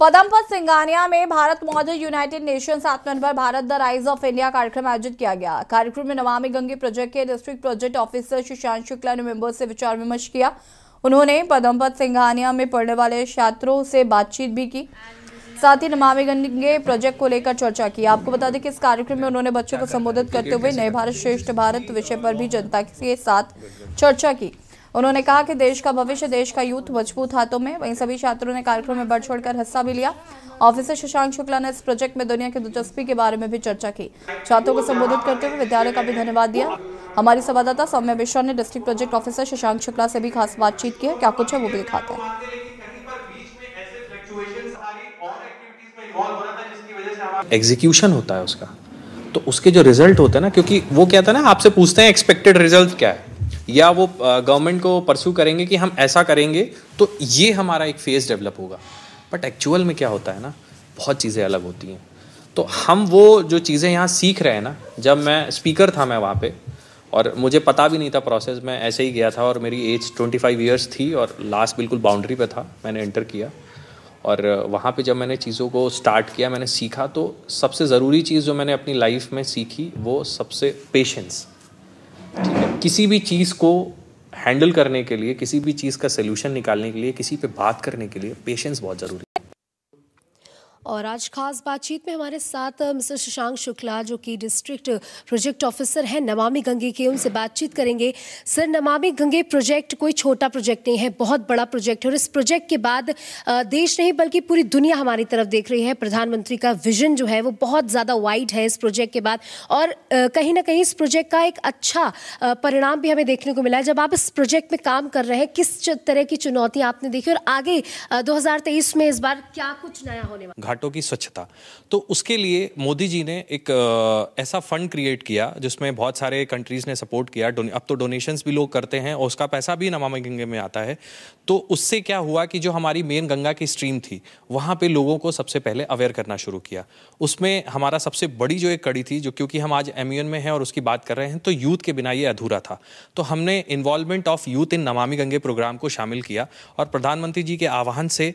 पदमपत सिंगानिया में भारत महोदय United Nations Atmanirbhar Bharat the rise of India कार्यक्रम आयोजित किया गया कार्यक्रम में नमामि गंगे प्रोजेक्ट के district project officer Sushant Shukla ने मेंबर्स से विचार विमर्श किया उन्होंने पदमपत सिंघानिया में पढ़ने वाले छात्रों से बातचीत भी की साथ ही नमामि गंगे प्रोजेक्ट को लेकर चर्चा की आपको बता दें कि इस कार्यक्रम में उन्होंने बच्चों को संबोधित करते हुए नए भारत श्रेष्ठ भारत विषय पर भी जनता के साथ चर्चा की उन्होंने कहा कि देश का भविष्य देश का यूथ मजबूत हाथों में वहीं सभी छात्रों ने कार्यक्रम में बढ़ चढ़कर हिस्सा भी लिया ऑफिसर शशांक शुक्ला ने इस प्रोजेक्ट में दुनिया की दिलचस्पी के बारे में भी चर्चा की छात्रों को संबोधित करते हुए विद्यालय का भी धन्यवाद दिया हमारी संवाददाता सौम्य मिश्रा ने district project officer Shashank Shukla से भी खास बातचीत की है क्या कुछ है वो भी दिखाते हैं एग्जीक्यूशन होता है उसका तो उसके जो रिजल्ट होते हैं ना क्योंकि वो क्या था ना आपसे पूछते हैं एक्सपेक्टेड रिजल्ट क्या है या वो गवर्नमेंट को परसू करेंगे कि हम ऐसा करेंगे तो ये हमारा एक फेज़ डेवलप होगा बट एक्चुअल में क्या होता है ना बहुत चीज़ें अलग होती हैं तो हम वो जो चीज़ें यहाँ सीख रहे हैं ना जब मैं स्पीकर था मैं वहाँ पे और मुझे पता भी नहीं था प्रोसेस मैं ऐसे ही गया था और मेरी एज 25 फाइव ईयर्स थी और लास्ट बिल्कुल बाउंड्री पे था मैंने एंटर किया और वहाँ पे जब मैंने चीज़ों को स्टार्ट किया मैंने सीखा तो सबसे ज़रूरी चीज़ जो मैंने अपनी लाइफ में सीखी वो सबसे पेशेंस किसी भी चीज़ को हैंडल करने के लिए किसी भी चीज़ का सोल्यूशन निकालने के लिए किसी पे बात करने के लिए पेशेंस बहुत ज़रूरी और आज खास बातचीत में हमारे साथ मिस्टर शशांक शुक्ला जो कि डिस्ट्रिक्ट प्रोजेक्ट ऑफिसर हैं नमामि गंगे के उनसे बातचीत करेंगे सर नमामि गंगे प्रोजेक्ट कोई छोटा प्रोजेक्ट नहीं है बहुत बड़ा प्रोजेक्ट है और इस प्रोजेक्ट के बाद देश नहीं बल्कि पूरी दुनिया हमारी तरफ देख रही है प्रधानमंत्री का विजन जो है वो बहुत ज़्यादा वाइड है इस प्रोजेक्ट के बाद और कहीं ना कहीं इस प्रोजेक्ट का एक अच्छा परिणाम भी हमें देखने को मिला जब आप इस प्रोजेक्ट में काम कर रहे हैं किस तरह की चुनौतियाँ आपने देखी और आगे दो में इस बार क्या कुछ नया होने वाला घाटों की स्वच्छता तो उसके लिए मोदी जी ने एक ऐसा फंड क्रिएट किया जिसमें बहुत सारे कंट्रीज़ ने सपोर्ट किया अब तो डोनेशंस भी लोग करते हैं और उसका पैसा भी नमामि गंगे में आता है तो उससे क्या हुआ कि जो हमारी मेन गंगा की स्ट्रीम थी वहाँ पर लोगों को सबसे पहले अवेयर करना शुरू किया उसमें हमारा सबसे बड़ी जो एक कड़ी थी जो क्योंकि हम आज एम में हैं और उसकी बात कर रहे हैं तो यूथ के बिना ये अधूरा था तो हमने इन्वॉल्वमेंट ऑफ यूथ इन नमामि गंगे प्रोग्राम को शामिल किया और प्रधानमंत्री जी के आह्वान से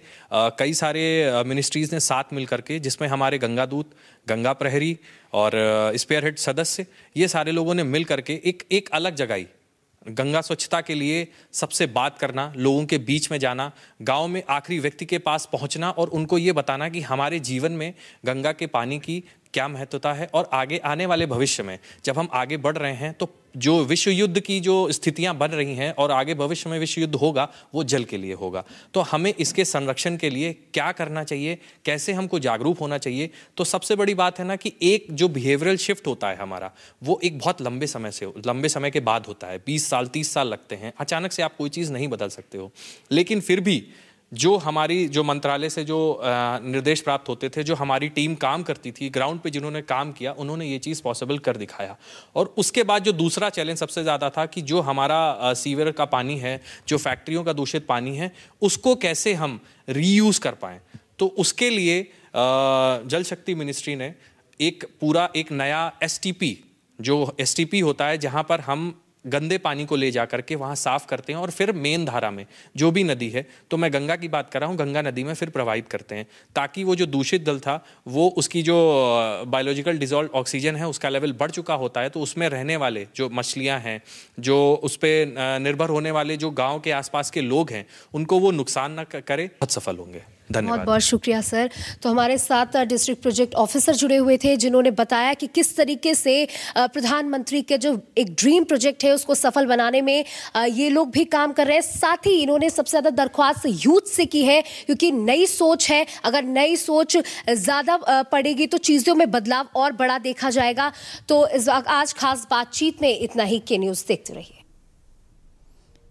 कई सारे मिनिस्ट्रीज़ ने साथ साथ मिल करके जिसमें हमारे गंगा दूत गंगा प्रहरी और स्पेयर हेड सदस्य ये सारे लोगों ने मिल करके एक एक अलग जगाई गंगा स्वच्छता के लिए सबसे बात करना लोगों के बीच में जाना गांव में आखिरी व्यक्ति के पास पहुंचना और उनको ये बताना कि हमारे जीवन में गंगा के पानी की क्या महत्वता है और आगे आने वाले भविष्य में जब हम आगे बढ़ रहे हैं तो जो विश्व युद्ध की जो स्थितियां बन रही हैं और आगे भविष्य में विश्व युद्ध होगा वो जल के लिए होगा तो हमें इसके संरक्षण के लिए क्या करना चाहिए कैसे हमको जागरूक होना चाहिए तो सबसे बड़ी बात है ना कि एक जो बिहेवियरल शिफ्ट होता है हमारा वो एक बहुत लंबे समय से लंबे समय के बाद होता है बीस साल तीस साल लगते हैं अचानक से आप कोई चीज़ नहीं बदल सकते हो लेकिन फिर भी जो हमारी जो मंत्रालय से जो निर्देश प्राप्त होते थे जो हमारी टीम काम करती थी ग्राउंड पे जिन्होंने काम किया उन्होंने ये चीज़ पॉसिबल कर दिखाया और उसके बाद जो दूसरा चैलेंज सबसे ज़्यादा था कि जो हमारा सीवर का पानी है जो फैक्ट्रियों का दूषित पानी है उसको कैसे हम रीयूज़ कर पाएँ तो उसके लिए जल शक्ति मिनिस्ट्री ने एक पूरा एक नया एस जो एस होता है जहाँ पर हम गंदे पानी को ले जा करके वहाँ साफ करते हैं और फिर मेन धारा में जो भी नदी है तो मैं गंगा की बात कर रहा हूँ गंगा नदी में फिर प्रवाहित करते हैं ताकि वो जो दूषित दल था वो उसकी जो बायोलॉजिकल डिजॉल्व ऑक्सीजन है उसका लेवल बढ़ चुका होता है तो उसमें रहने वाले जो मछलियाँ हैं जो उस पर निर्भर होने वाले जो गाँव के आसपास के लोग हैं उनको वो नुकसान ना करे बहुत सफल होंगे धन्यवाद बहुत बहुत शुक्रिया सर तो हमारे साथ डिस्ट्रिक्ट प्रोजेक्ट ऑफिसर जुड़े हुए थे जिन्होंने बताया कि किस तरीके से प्रधानमंत्री के जो एक ड्रीम प्रोजेक्ट है उसको सफल बनाने में ये लोग भी काम कर रहे हैं साथ ही इन्होंने सबसे ज़्यादा दरख्वास्त यूथ से की है क्योंकि नई सोच है अगर नई सोच ज़्यादा पड़ेगी तो चीज़ों में बदलाव और बड़ा देखा जाएगा तो आज खास बातचीत में इतना ही के न्यूज़ देखते रहिए